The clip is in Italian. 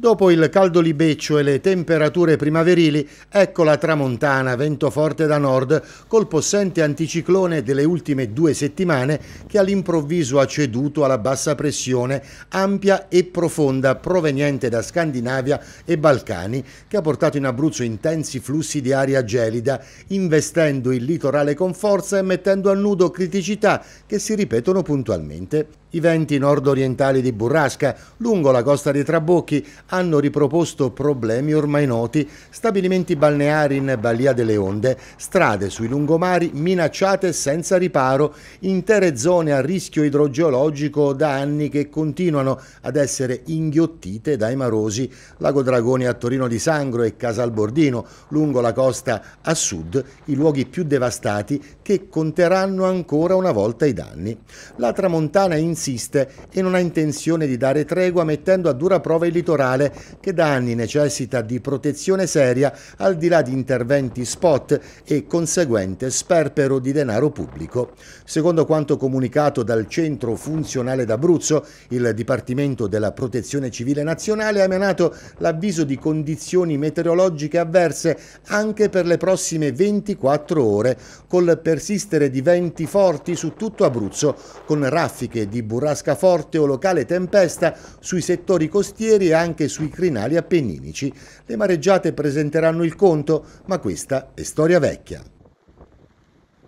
Dopo il caldo libeccio e le temperature primaverili, ecco la tramontana, vento forte da nord, col possente anticiclone delle ultime due settimane che all'improvviso ha ceduto alla bassa pressione ampia e profonda proveniente da Scandinavia e Balcani, che ha portato in Abruzzo intensi flussi di aria gelida, investendo il litorale con forza e mettendo a nudo criticità che si ripetono puntualmente. I venti nord-orientali di burrasca lungo la costa dei Trabocchi hanno riproposto problemi ormai noti, stabilimenti balneari in Balia delle Onde, strade sui lungomari minacciate senza riparo, intere zone a rischio idrogeologico da anni che continuano ad essere inghiottite dai marosi, Lago Dragoni a Torino di Sangro e Casalbordino, lungo la costa a sud, i luoghi più devastati che conteranno ancora una volta i danni. La tramontana insiste e non ha intenzione di dare tregua mettendo a dura prova il litorale nazionale che da anni necessita di protezione seria al di là di interventi spot e conseguente sperpero di denaro pubblico. Secondo quanto comunicato dal Centro Funzionale d'Abruzzo, il Dipartimento della Protezione Civile Nazionale ha emanato l'avviso di condizioni meteorologiche avverse anche per le prossime 24 ore, col persistere di venti forti su tutto Abruzzo, con raffiche di burrasca forte o locale tempesta sui settori costieri e anche sui crinali appenninici. Le mareggiate presenteranno il conto, ma questa è storia vecchia.